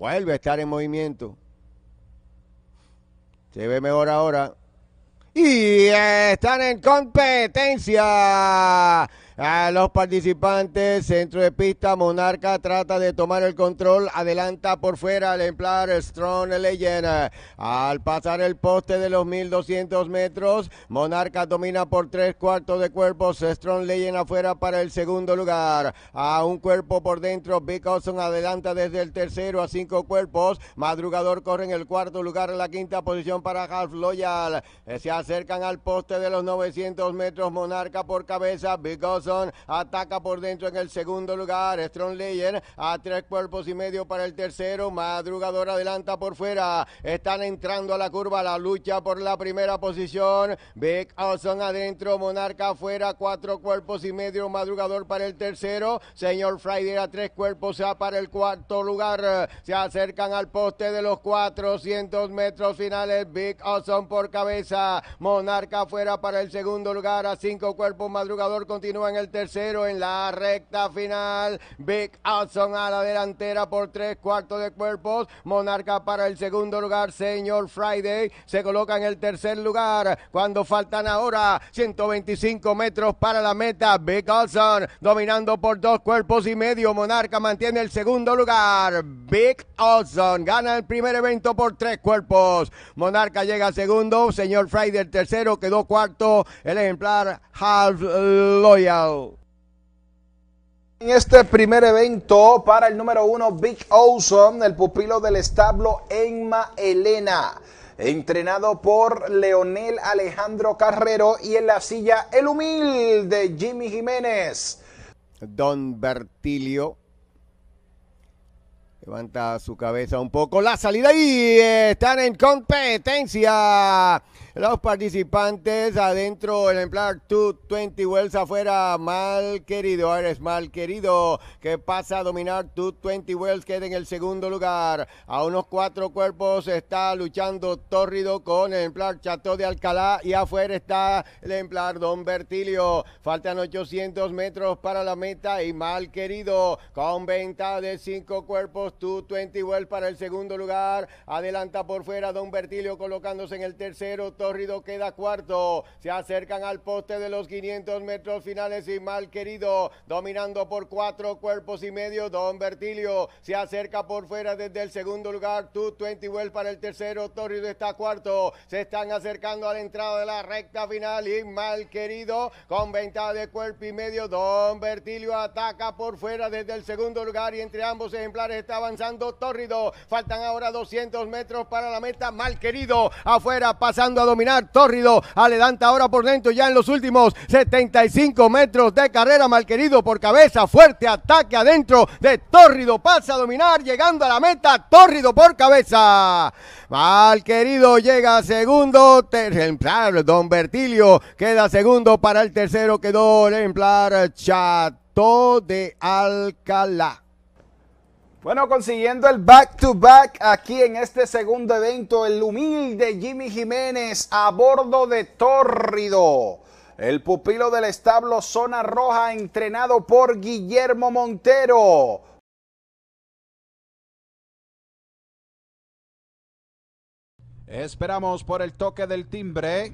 vuelve a estar en movimiento. Se ve mejor ahora. Y están en competencia. A los participantes, centro de pista, Monarca trata de tomar el control, adelanta por fuera al emplar Strong Legend. Al pasar el poste de los 1200 metros, Monarca domina por tres cuartos de cuerpos, Strong Legend afuera para el segundo lugar. A un cuerpo por dentro, Big adelanta desde el tercero a cinco cuerpos, Madrugador corre en el cuarto lugar, en la quinta posición para Half Loyal. Se acercan al poste de los 900 metros, Monarca por cabeza, Big ataca por dentro en el segundo lugar. Strong Layer a tres cuerpos y medio para el tercero. Madrugador adelanta por fuera. Están entrando a la curva la lucha por la primera posición. Big Olson adentro. Monarca afuera. Cuatro cuerpos y medio. Madrugador para el tercero. Señor Friday a tres cuerpos para el cuarto lugar. Se acercan al poste de los 400 metros finales. Big Olson por cabeza. Monarca afuera para el segundo lugar. A cinco cuerpos. Madrugador continúa en el tercero en la recta final. Big Olson a la delantera por tres cuartos de cuerpos. Monarca para el segundo lugar, señor Friday. Se coloca en el tercer lugar cuando faltan ahora 125 metros para la meta. Big Olson dominando por dos cuerpos y medio. Monarca mantiene el segundo lugar. Big Olson, gana el primer evento por tres cuerpos. Monarca llega segundo, señor Friday el tercero, quedó cuarto el ejemplar Half Loyal en este primer evento para el número uno Big Awesome, el pupilo del establo Emma Elena, entrenado por Leonel Alejandro Carrero y en la silla El Humilde Jimmy Jiménez. Don Bertilio levanta su cabeza un poco, la salida y están en competencia. Los participantes adentro, el emplar 220 Wells afuera, mal querido, eres mal querido, que pasa a dominar 220 Wells, queda en el segundo lugar. A unos cuatro cuerpos está luchando Tórrido con el emplar Chateau de Alcalá y afuera está el emplar Don Bertilio. Faltan 800 metros para la meta y mal querido, con venta de cinco cuerpos, 220 Wells para el segundo lugar. Adelanta por fuera Don Bertilio colocándose en el tercero. Torrido queda cuarto. Se acercan al poste de los 500 metros finales y mal querido. Dominando por cuatro cuerpos y medio, Don Bertilio. Se acerca por fuera desde el segundo lugar. Twenty Well para el tercero. Torrido está cuarto. Se están acercando a la entrada de la recta final y mal querido. Con ventaja de cuerpo y medio, Don Bertilio ataca por fuera desde el segundo lugar y entre ambos ejemplares está avanzando Torrido Faltan ahora 200 metros para la meta. Mal querido afuera pasando a dominar Tórrido. Adelanta ahora por dentro, ya en los últimos 75 metros de carrera, mal querido por cabeza. Fuerte ataque adentro de Tórrido. Pasa a dominar, llegando a la meta. Tórrido por cabeza. Mal querido llega segundo. Ejemplar, Don Bertilio queda segundo para el tercero. Quedó el ejemplar Chato de Alcalá. Bueno, consiguiendo el back-to-back aquí en este segundo evento, el humilde Jimmy Jiménez a bordo de Tórrido. El pupilo del establo Zona Roja, entrenado por Guillermo Montero. Esperamos por el toque del timbre.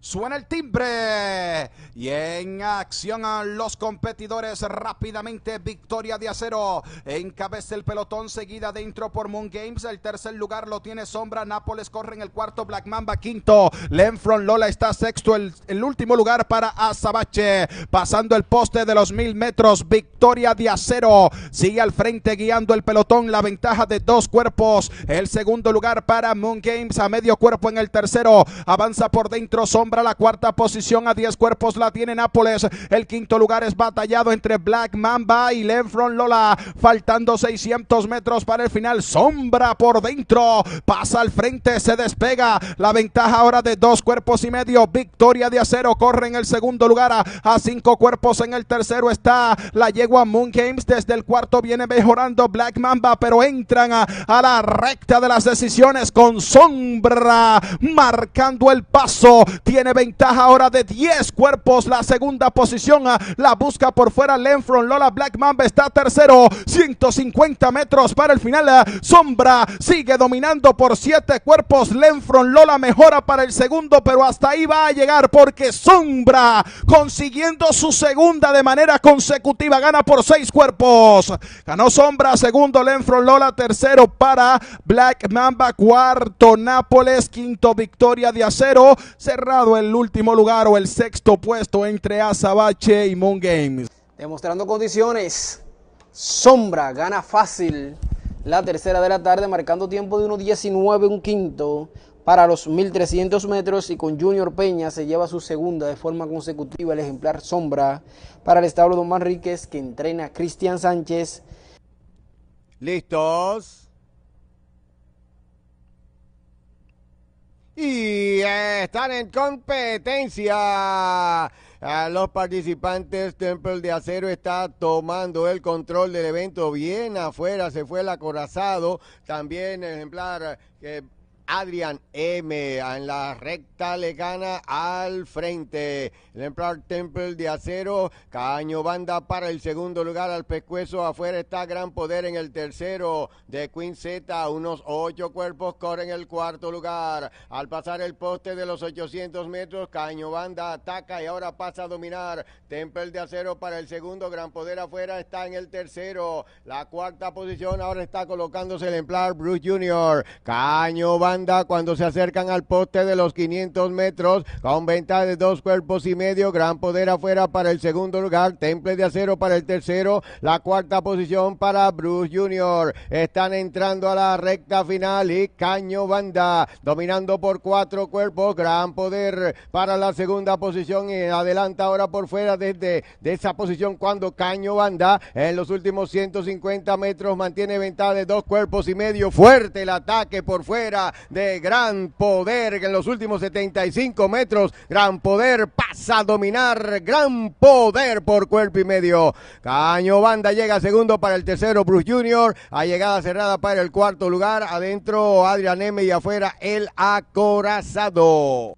Suena el timbre y en acción a los competidores rápidamente. Victoria de acero encabeza el pelotón seguida dentro por Moon Games. El tercer lugar lo tiene Sombra. Nápoles corre en el cuarto. Black Mamba quinto. Lenfron Lola está sexto. El, el último lugar para Azabache. Pasando el poste de los mil metros. Victoria de acero sigue al frente guiando el pelotón. La ventaja de dos cuerpos. El segundo lugar para Moon Games a medio cuerpo en el tercero. Avanza por dentro. Sombra la cuarta posición a 10 cuerpos la tiene Nápoles. El quinto lugar es batallado entre Black Mamba y Lenfron Lola. Faltando 600 metros para el final. Sombra por dentro. Pasa al frente, se despega. La ventaja ahora de dos cuerpos y medio. Victoria de acero corre en el segundo lugar. A, cinco cuerpos en el tercero está la yegua Moon Games. Desde el cuarto viene mejorando Black Mamba, pero entran a, la recta de las decisiones con sombra marcando el paso. Tiene ventaja ahora de 10 cuerpos. La segunda posición ah, la busca por fuera Lenfron. Lola Black Mamba está tercero. 150 metros para el final. Ah, Sombra sigue dominando por 7 cuerpos. Lenfron Lola mejora para el segundo, pero hasta ahí va a llegar porque Sombra consiguiendo su segunda de manera consecutiva. Gana por 6 cuerpos. Ganó Sombra, segundo Lenfron Lola, tercero para Black Mamba, cuarto Nápoles, quinto victoria de acero. Cerrado el último lugar o el sexto puesto entre Azabache y Moon Games. Demostrando condiciones, Sombra gana fácil la tercera de la tarde, marcando tiempo de 1.19, un quinto para los 1.300 metros y con Junior Peña se lleva su segunda de forma consecutiva el ejemplar Sombra para el establo Don Manríquez que entrena Cristian Sánchez. Listos. y eh, están en competencia. los participantes, Temple de Acero está tomando el control del evento bien afuera, se fue el acorazado, también ejemplar que eh, Adrian M. En la recta le gana al frente. El emplar Temple de acero. Caño Banda para el segundo lugar al pescuezo. Afuera está Gran Poder en el tercero. De Queen Z. Unos ocho cuerpos corren el cuarto lugar. Al pasar el poste de los 800 metros, Caño Banda ataca y ahora pasa a dominar. Temple de acero para el segundo. Gran Poder afuera está en el tercero. La cuarta posición ahora está colocándose el Emplar Bruce Jr. Caño Banda cuando se acercan al poste de los 500 metros con venta de dos cuerpos y medio, gran poder afuera para el segundo lugar, temple de acero para el tercero, la cuarta posición para Bruce Junior. Están entrando a la recta final y Caño Banda dominando por cuatro cuerpos, gran poder para la segunda posición y adelanta ahora por fuera desde esa posición cuando Caño Banda en los últimos 150 metros mantiene venta de dos cuerpos y medio, fuerte el ataque por fuera de gran poder que en los últimos 75 metros. Gran poder pasa a dominar. Gran poder por cuerpo y medio. Caño Banda llega segundo para el tercero. Bruce Junior. A llegada cerrada para el cuarto lugar. Adentro Adrian M y afuera el acorazado.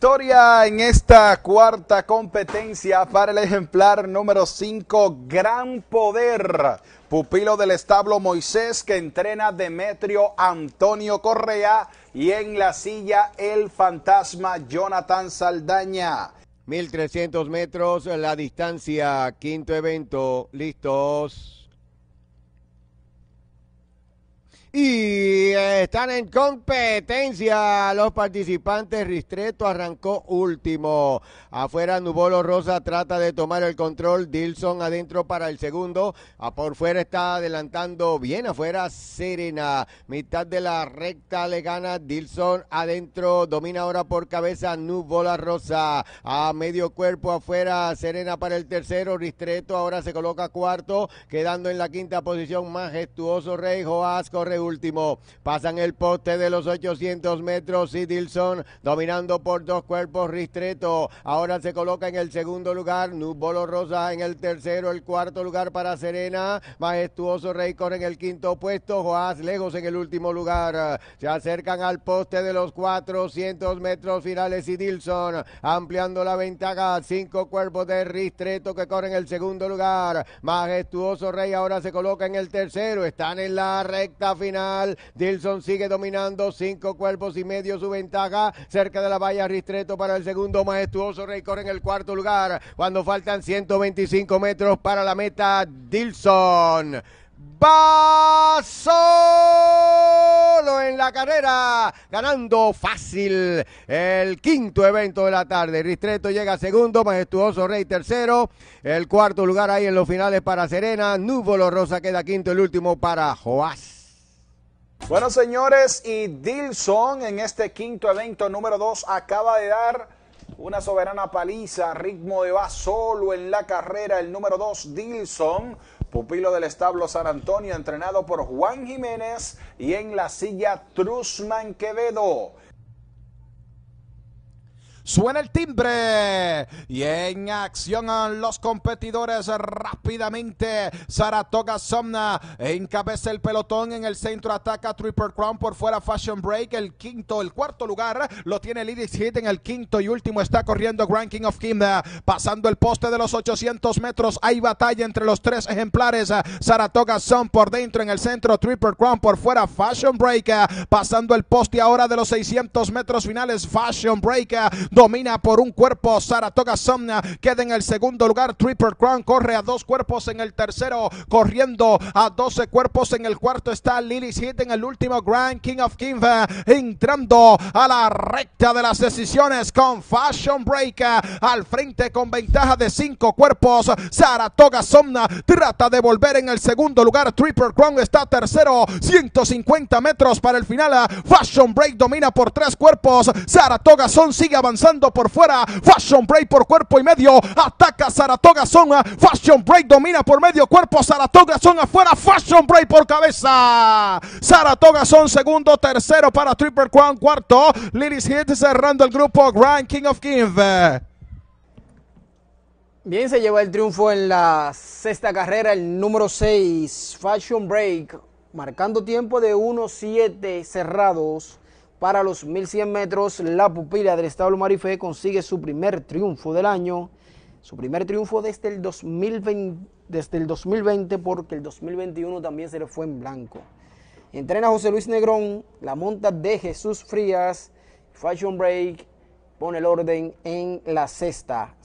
Victoria en esta cuarta competencia para el ejemplar número 5, Gran Poder. Pupilo del establo Moisés que entrena Demetrio Antonio Correa y en la silla el fantasma Jonathan Saldaña. 1300 metros la distancia, quinto evento, listos. Y eh, están en competencia los participantes. Ristreto arrancó último. Afuera Nubolo Rosa trata de tomar el control. Dilson adentro para el segundo. A por fuera está adelantando bien afuera Serena. Mitad de la recta le gana Dilson adentro. Domina ahora por cabeza Nubola Rosa. A medio cuerpo afuera Serena para el tercero. Ristreto ahora se coloca cuarto. Quedando en la quinta posición majestuoso Rey Joás. Corre último. Pasan el poste de los 800 metros y Dilson dominando por dos cuerpos Ristreto. Ahora se coloca en el segundo lugar Nubolo Rosa en el tercero, el cuarto lugar para Serena. Majestuoso Rey corre en el quinto puesto, Joás Lejos en el último lugar. Se acercan al poste de los 400 metros finales y Dilson ampliando la ventaja. Cinco cuerpos de Ristreto que en el segundo lugar. Majestuoso Rey ahora se coloca en el tercero. Están en la recta final final. Dilson sigue dominando, cinco cuerpos y medio su ventaja, cerca de la valla Ristreto para el segundo, majestuoso Rey corre en el cuarto lugar, cuando faltan 125 metros para la meta, Dilson. Va solo en la carrera, ganando fácil el quinto evento de la tarde. Ristreto llega segundo, Majestuoso Rey tercero, el cuarto lugar ahí en los finales para Serena, Núvolo Rosa queda quinto, el último para Joás. Bueno, señores, y Dilson en este quinto evento número 2 acaba de dar una soberana paliza, ritmo de va solo en la carrera, el número 2 Dilson, pupilo del establo San Antonio, entrenado por Juan Jiménez y en la silla Trusman Quevedo. Suena el timbre y en acción los competidores rápidamente. Saratoga Somna encabeza el pelotón en el centro, ataca Triple Crown por fuera Fashion Break. El quinto, el cuarto lugar lo tiene Lidis Hit en el quinto y último. Está corriendo Grand King of Kim pasando el poste de los 800 metros. Hay batalla entre los tres ejemplares. Saratoga son por dentro en el centro, Triple Crown por fuera Fashion Break pasando el poste ahora de los 600 metros finales. Fashion Break domina por un cuerpo. Saratoga Somna queda en el segundo lugar. Triple Crown corre a dos cuerpos en el tercero, corriendo a 12 cuerpos en el cuarto. Está Lily Hit en el último Grand King of King, eh, entrando a la recta de las decisiones con Fashion Break eh, al frente con ventaja de cinco cuerpos. Saratoga Somna trata de volver en el segundo lugar. Triple Crown está tercero, 150 metros para el final. Eh, Fashion Break domina por tres cuerpos. Saratoga Somna sigue avanzando por fuera. Fashion Break por cuerpo y medio. Ataca Saratoga Zona. Fashion Break domina por medio cuerpo. Saratoga Zona afuera. Fashion Break por cabeza. Saratoga Son segundo, tercero para Triple Crown, cuarto. Lili's Hit cerrando el grupo Grand King of Kings. Bien, se llevó el triunfo en la sexta carrera, el número 6, Fashion Break, marcando tiempo de 1.7 cerrados. Para los 1100 metros, la pupila del establo Marifé consigue su primer triunfo del año, su primer triunfo desde el 2020, desde el 2020 porque el 2021 también se le fue en blanco. Entrena José Luis Negrón, la monta de Jesús Frías, Fashion Break, pone el orden en la cesta.